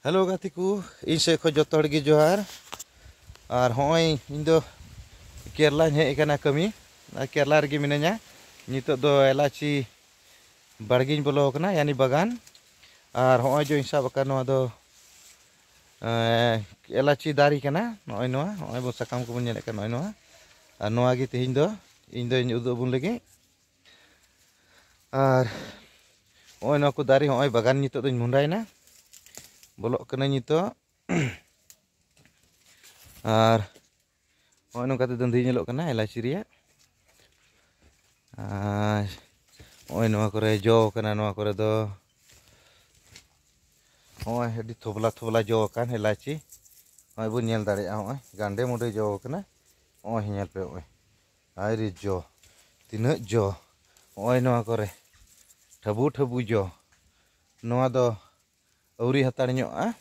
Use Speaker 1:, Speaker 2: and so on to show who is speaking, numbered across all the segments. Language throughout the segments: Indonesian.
Speaker 1: Halo gatiku, ini saya kau jatuh lagi johar. Ar hoi, Indo Kerala nya ikan aku mi, nah, Kerala lagi minanya. Ini tuh do elachi bargin bolok kena, yani bagan. Ar hoi jo insya bakar nua do eh, elachi dari kena, noa, nua, noi bosa kamu kemunya lekan noi nua. Ar noa gitu Indo Indo ini udah bun lagi. Ar hoi nua aku dari hoi bagan ini tuh do munda na bolok kena nyito ar oh nung kata dendi nyelok kena ela ya siria ya. ah oh nung aku rejo kena nung aku redo oh eh, di thobla thobla jo kan ela ya ci oh ibu nyel dari ah oh eh, gande mude jo kena oh eh, nyel pe oh ay jo, tina jo oh nung aku re tabu thabu jo nung ado Auri hata ni nyok ah.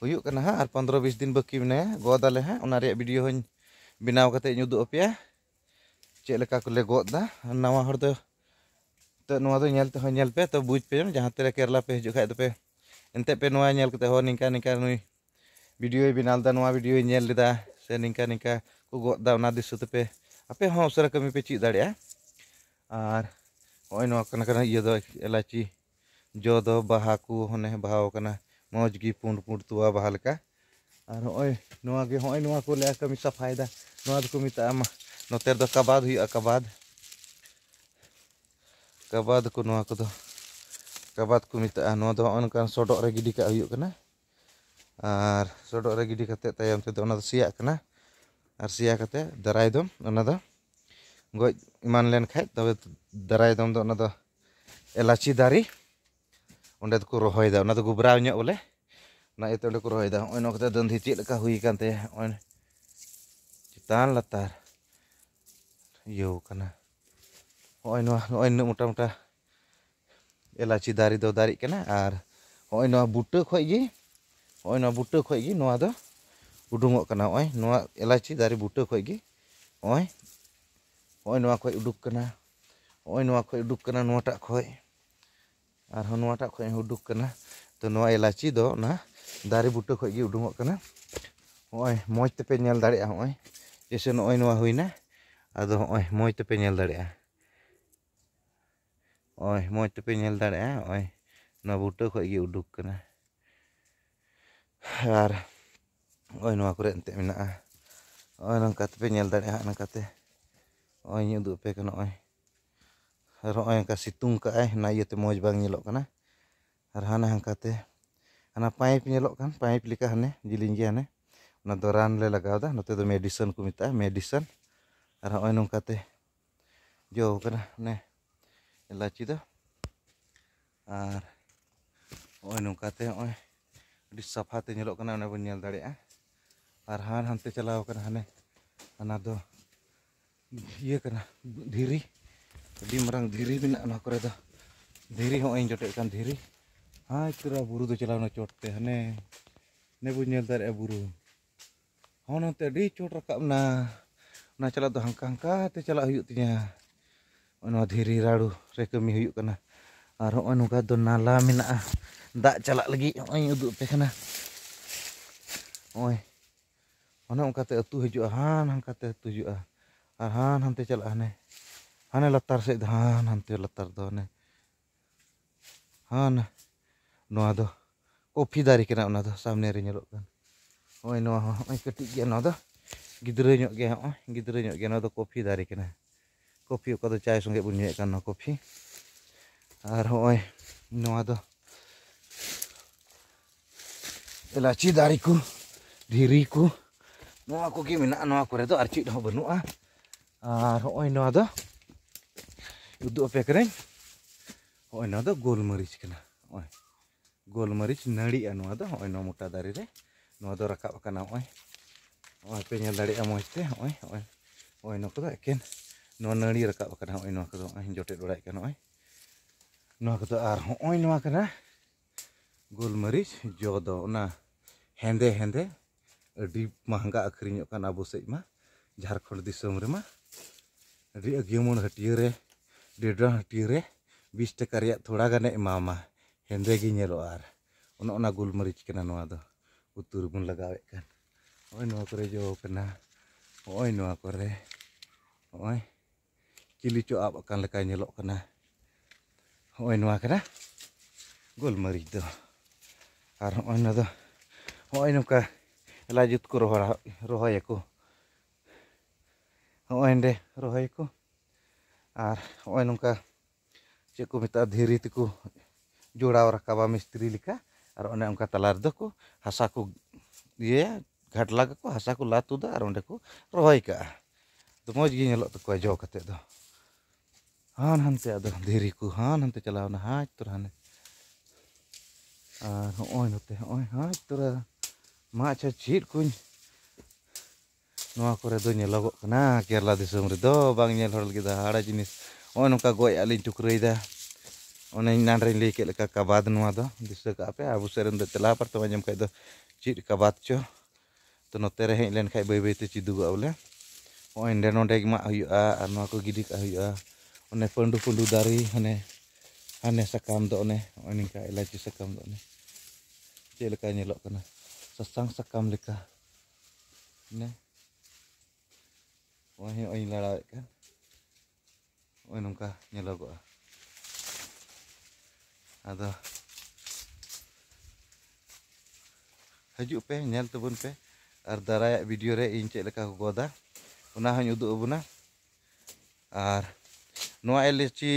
Speaker 1: Uyu kena ha ar pandro bis din beki mena ya. dale ya, ha. Una video hon. Binau kata ni nyuduk opi ya. Cik leka aku le gua nawa Anna wang hor tu. Tu tu nyel tu hon pe. Tu buit pe jom. Jangan tira kerla pe. Juk kaya tu pe. nyel kata hon. Nika nika nui. Video ni binal da nuwa video ni nyel lida. Se nika nika. U gua dah una disu tu pe. Ape hon usara kami pe cik dah dia. Ya? Ar. Oh ini wakana kena iya tu. Elachi. जो दो बहा को बहाने बहावना मजगे पुंड पुंड तुआ बहाका और हे ना को कमी साफायदा नाता नोते कबाद कबाद कबाद को ना को कबाद को मतदा सडो गिडी का और सडो गिडी तम सिया सिया दारायदम गज इमान लेन खा तब दारायदम एलाची दारी ᱚᱸᱰᱮ ᱫᱚᱠᱚ ᱨᱚᱦᱚᱭᱮᱫᱟ ᱚᱱᱟ ᱫᱚ ᱜᱚᱵᱨᱟᱣ ᱧᱚᱜ ᱵᱚᱞᱮ ᱚᱱᱟ ᱤᱭᱟᱹᱛᱮ ᱚᱸᱰᱮ ᱠᱚ ᱨᱚᱦᱚᱭᱮᱫᱟ ᱱᱚᱜᱼᱚᱭ ᱱᱚᱣᱟ ᱠᱟᱛᱮ ᱫᱟᱺᱫᱷᱤ ᱪᱮᱫ ᱞᱮᱠᱟ ᱦᱩᱭ ᱟᱠᱟᱱ ᱛᱟᱭᱟ ᱱᱚᱜᱼᱚᱭ ᱪᱮᱛᱟᱱ ᱞᱟᱛᱟᱨ ᱤᱭᱟᱹᱣ ᱠᱟᱱᱟ ᱱᱚᱜᱼᱚᱭ ᱱᱚᱣᱟ ᱱᱚᱜᱼᱚᱭ ᱱᱩᱱᱟᱹᱜ ᱢᱚᱴᱟ ᱢᱚᱴᱟ ᱮᱞᱟᱪᱤ ᱫᱟᱨᱮ ᱫᱚ ᱫᱟᱨᱮᱜ ᱠᱟᱱᱟ ᱟᱨ ᱱᱚᱜᱼᱚᱭ ᱱᱚᱣᱟ ᱵᱩᱴᱟᱹ ᱠᱷᱚᱡ ᱜᱮ ᱱᱚᱜᱼᱚᱭ ᱱᱚᱣᱟ ᱵᱩᱴᱟᱹ ᱠᱷᱚᱡ ᱜᱮ ᱱᱚᱣᱟ ᱫᱚ ᱩᱰᱩᱝᱚᱜ ᱠᱟᱱᱟ ᱱᱚᱜᱼᱚᱭ ᱱᱚᱣᱟ ᱮᱞᱟᱪᱤ ᱫᱟᱨᱮ ᱵᱩᱴᱟᱹ ᱠᱷᱚᱡ ᱜᱮ ᱱᱚᱜᱼᱚᱭ ᱱᱚᱜᱼᱚᱭ ᱱᱚᱣᱟ ᱠᱷᱚᱡ ᱩᱰᱩᱠ ᱠᱟᱱᱟ ᱱᱚᱜᱼᱚᱭ ᱱᱚᱣᱟ ᱠᱷᱚᱡ ᱩᱰᱩᱠ ᱠᱟᱱᱟ ᱱᱚᱣᱟᱴᱟᱜ ᱠᱷᱚᱡ ᱟᱨᱦᱚᱸ ᱱᱚᱣᱟᱴᱟᱜ ᱠᱷᱚᱡ ᱦᱚᱸ ᱩᱰᱩᱠ ᱠᱟᱱᱟ ᱛᱚ ᱱᱚᱣᱟ ᱮᱞᱟᱪᱤ ᱫᱚ ᱚᱱᱟ ᱫᱟᱨᱮ ᱵᱩᱴᱟᱹ ᱠᱷᱚᱡ ᱜᱮ ᱩᱰᱩᱠᱚᱜ ᱠᱟᱱᱟ ᱱᱚᱜᱼᱚᱭ ᱢᱚᱡᱽ ᱛᱮᱯᱮ ᱧᱮᱞ ᱫᱟᱲᱮᱭᱟᱜᱼᱟ ᱱᱚᱜᱼᱚᱭ ᱡᱮᱥᱮ ᱱᱚᱜᱼᱚᱭ ᱱᱚᱣᱟ ᱦᱩᱭᱱᱟ ᱟᱫᱚ ᱱᱚᱜᱼᱚᱭ ᱢᱚᱡᱽ ᱛᱮᱯᱮ ᱧᱮᱞ ᱫᱟᱲᱮᱭᱟᱜᱼᱟ ᱱᱚᱜᱼᱚᱭ ᱢᱚᱡᱽ ᱛᱮᱯᱮ ᱧᱮᱞ ᱫᱟᱲᱮᱭᱟᱜᱼᱟ ᱱᱚᱜᱼᱚᱭ ᱱᱚᱣᱟ ᱵᱩᱴᱟᱹ ᱠᱷᱚᱡ ᱜᱮ ᱩᱰᱩᱠ ᱠᱟᱱᱟ ᱟᱨ ᱱᱚᱜᱼᱚᱭ ᱱᱚᱣᱟ ᱠᱚᱨᱮ ᱮᱱᱛᱮᱫ ᱢᱮᱱᱟᱜᱼᱟ ᱱᱚᱜᱼᱚᱭ ᱱᱚᱝᱠᱟ ᱛᱮᱯᱮ ᱧᱮᱞ ᱫᱟᱲᱮᱭᱟᱜᱼᱟ ᱱᱚᱝᱠᱟᱛᱮ ᱱᱚᱜᱼᱚᱭ ᱤᱧ ᱩᱫᱩᱜ ᱟᱯᱮ ᱠᱟᱱᱟ ᱱᱚᱜᱼᱚᱭ aro ang ka situng eh ai na bang nyelok kana eh. ar hana hang kate ana pipe nyelok kan pipe lika hane eh, jiling ge hane eh. na doran le lagaw da note do medicine kumita medicine ar oi nong kate jo kana ne ela chi ar oi nong kate oi di safa nyelok kana na bun nyel dare a ar han hante chalaw kana hane ana do ye iya kana dhiri jadi merang diri bina anak kereta diri hong ain jodek kan diri ha ah, itu buru tu celana cot teh ne ne bu nyel ya buru oh nanti teh di cot na na tuh tu hangka hangka ah, anu ah. te cela hiu tinya Anu diri radu reka mi hiu kana aro anu ka don nala mina ah cila lagi ho ain udu pe kana oi ono ka te atu hiju ahan hangka te atu hiju ahan hante ne ᱦᱟᱱᱮ ᱞᱟᱛᱟᱨ ᱥᱮᱫ ᱫᱚ ᱦᱟᱱ ᱦᱟᱱᱛᱮ ᱞᱟᱛᱟᱨ ᱫᱚ ᱦᱟᱱᱮ ᱦᱟᱱ ᱱᱚᱣᱟ ᱫᱚ ᱠᱚᱯᱷᱤ ᱫᱟᱨᱮ ᱠᱟᱱᱟ ᱚᱱᱟ ᱫᱚ ᱥᱟᱢᱱᱮ ᱨᱮ ᱧᱮᱞᱚᱜ ᱠᱟᱱᱟ ᱱᱚᱜᱼᱚᱭ ᱱᱚᱣᱟ ᱦᱚᱸ ᱱᱚᱜᱼᱚᱭ ᱠᱟᱹᱴᱤᱡ ᱜᱮᱭᱟ ᱱᱚᱣᱟ ᱫᱚ ᱜᱤᱫᱽᱨᱟᱹ ᱧᱚᱜ ᱜᱮᱭᱟ ᱱᱚᱜᱼᱚᱭ ᱜᱤᱫᱽᱨᱟᱹ ᱧᱚᱜ ᱜᱮᱭᱟ ᱱᱚᱣᱟ ᱫᱚ ᱠᱚᱯᱷᱤ ᱫᱟᱨᱮ ᱠᱟᱱᱟ ᱠᱚᱯᱷᱤ ᱚᱠᱟ ᱫᱚ ᱪᱟᱭ ᱥᱚᱸᱜᱮ ᱵᱚᱱ ᱧᱩᱭᱮᱫ ᱠᱟᱱ ᱱᱚᱣᱟ ᱠᱚᱯᱷᱤ ᱟᱨ ᱱᱚᱜᱼᱚᱭ ᱱᱚᱣᱟ ᱫᱚ ᱮᱞᱟᱪᱤ ᱫᱟᱨᱮ ᱠᱚ ᱫᱷᱤᱨᱤ ᱠᱚ ᱱᱚᱣᱟ ᱠᱚᱜᱮ ᱢᱮᱱᱟᱜᱼᱟ ᱱᱚᱣᱟ ᱠᱚᱨᱮ ᱫᱚ ᱟᱨ ᱪᱮᱫ ᱦᱚᱸ ᱵᱟᱹᱱᱩᱜᱼᱟ ᱟᱨ ᱱᱚᱜᱼᱚᱭ ᱱᱚᱣᱟ ᱫᱚ udah apa keren? Oh ini ada gol marich kena, oh gol marich nadi anu ada, oh ini muka dari deh, anu ada rakap kena, oh oh apa yang dari amu iste, oh oh oh ini kuda ken, anu nadi rakap kena, oh ini kuda ah jodet dorai kena, oh anu kuda ar, oh ini kena gol marich jodoh, na hande hande, deep mahanga akhirnya kan abu sejma, jarak kondisi umur ma, di agiemon hatiure dedrah tire bis te karya thoda gane imama hendre gi nyelo ar ona ona gul merich kena noa do utur gun lagawe kan oi noa kore jo kena oi noa kore oi cili cu ap akan leka nyelo kena oi noa kena gul merich do ar oi noa do oi noa ka lajut ku roho roho yeku oi noa roho yeku ᱟᱨ ᱱᱚᱜᱼᱚᱭ ᱱᱚᱝᱠᱟ ᱪᱮᱫ ᱠᱚ ᱢᱮᱛᱟᱜᱼᱟ ᱫᱷᱤᱨᱤ ᱛᱮᱠᱚ ᱡᱚᱲᱟᱣ ᱨᱟᱠᱟᱵᱟ ᱢᱤᱥᱛᱨᱤ ᱞᱮᱠᱟ ᱟᱨ ᱚᱱᱮ ᱚᱱᱠᱟ ᱛᱟᱞᱟ ᱨᱮᱫᱚ ᱠᱚ ᱦᱟᱥᱟ ᱠᱚ ᱤᱭᱟᱹᱭᱟ ᱜᱷᱟᱴᱞᱟ ᱠᱟᱠᱚ ᱦᱟᱥᱟ ᱠᱚ ᱞᱟ ᱛᱩᱫᱟ ᱟᱨ ᱚᱸᱰᱮ ᱠᱚ ᱨᱚᱦᱚᱭ ᱠᱟᱜᱼᱟ ᱛᱚ ᱢᱚᱡᱽ ᱜᱮ ᱧᱮᱞᱚᱜ ᱛᱟᱠᱚᱣᱟ ᱡᱚ ᱠᱟᱛᱮᱫ ᱫᱚ ᱦᱟᱱ ᱦᱟᱱᱛᱮ ᱟᱫᱚ ᱫᱷᱤᱨᱤ ᱠᱚ ᱦᱟᱱ ᱦᱟᱱᱛᱮ ᱪᱟᱞᱟᱣᱱᱟ ᱦᱟᱡ ᱛᱚᱨᱟ ᱦᱟᱱᱮ ᱟᱨ ᱦᱚᱸᱜᱼᱚᱭ ᱱᱚᱛᱮ ᱦᱚᱸᱜᱼᱚᱭ ᱦᱟᱡ ᱛᱚᱨᱟ ᱢᱟ ᱟᱪᱪᱷᱟ ᱪᱮᱫ ᱠᱚᱧ Noa kore do nyelo go kena kerla di sumri do bang nyelo lagi da hara jenis oh nungka goi alin cukrei da one nyan rin li ke leka kabad noa do di sa kape abu serin da tela par tawa nyam kai do cid kabad cho to no tere hei len kai bai bai te cidu ga ule oh inde no ma ahi a anu aku gidik ahi a one fundu fundu dari one ane sakam do one one ka ela ci sakam do one cie leka nyelo kena sasang sakam leka ne ᱱᱚᱜᱼᱚᱭ ᱦᱚᱸᱜᱼᱚᱭ ᱞᱟᱲᱟᱣᱮᱫ ᱠᱟᱱ ᱱᱚᱜᱼᱚᱭ ᱱᱚᱝᱠᱟ ᱧᱮᱞᱚᱜᱚᱜᱼᱟ ᱟᱫᱚ ᱦᱤᱡᱩᱜ ᱯᱮ ᱧᱮᱞ ᱛᱟᱵᱚᱱ ᱯᱮ ᱟᱨ ᱫᱟᱨᱟᱭᱟᱜ ᱵᱷᱤᱰᱤᱭᱳ ᱨᱮ ᱤᱧ ᱪᱮᱫ ᱞᱮᱠᱟ ᱠᱚ ᱜᱚᱫᱟ ᱚᱱᱟ ᱦᱚᱸᱧ ᱩᱫᱩᱜ ᱟᱵᱚᱱᱟ ᱟᱨ ᱱᱚᱣᱟ ᱮᱞᱟᱪᱤ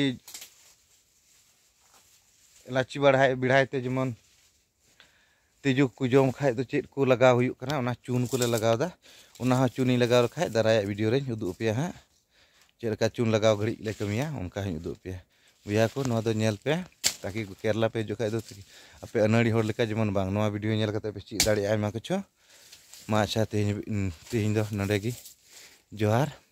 Speaker 1: ᱮᱞᱟᱪᱤ ᱵᱟᱲᱦᱟᱭ ᱵᱮᱲᱦᱟᱭ ᱛᱮ ᱡᱮᱢᱚᱱ तेजू को जम खा तो चेक को लगवा चून को लगवा चूनी लगवा रखा दारा भिडियो उदुपे हाँ चेका चून लगवा घड़ी ले कमी उनका उदुपे बया को नापे ताकि केरला पे हजार तो आपे अनाड़ी जेमन बा भिडियो पे चीज दाड़े आमा कुछ माँ अच्छा तेज तेज ना जोहार